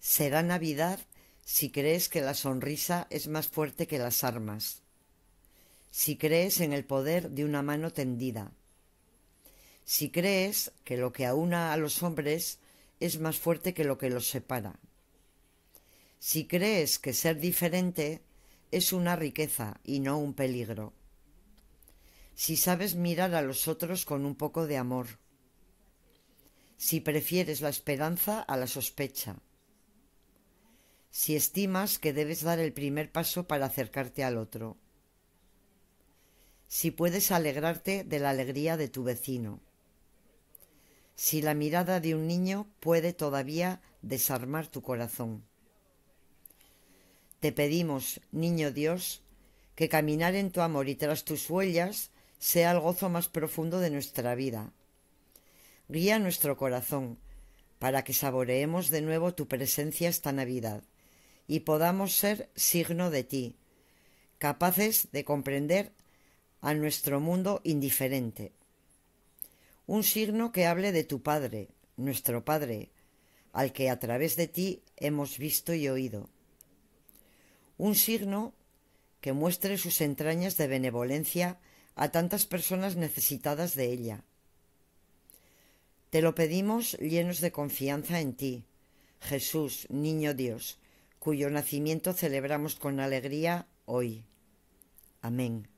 Será Navidad si crees que la sonrisa es más fuerte que las armas, si crees en el poder de una mano tendida, si crees que lo que aúna a los hombres es más fuerte que lo que los separa, si crees que ser diferente es una riqueza y no un peligro, si sabes mirar a los otros con un poco de amor, si prefieres la esperanza a la sospecha, si estimas que debes dar el primer paso para acercarte al otro, si puedes alegrarte de la alegría de tu vecino, si la mirada de un niño puede todavía desarmar tu corazón. Te pedimos, niño Dios, que caminar en tu amor y tras tus huellas sea el gozo más profundo de nuestra vida. Guía nuestro corazón para que saboreemos de nuevo tu presencia esta Navidad y podamos ser signo de ti, capaces de comprender a nuestro mundo indiferente. Un signo que hable de tu Padre, nuestro Padre, al que a través de ti hemos visto y oído. Un signo que muestre sus entrañas de benevolencia a tantas personas necesitadas de ella. Te lo pedimos llenos de confianza en ti, Jesús, Niño Dios, cuyo nacimiento celebramos con alegría hoy. Amén.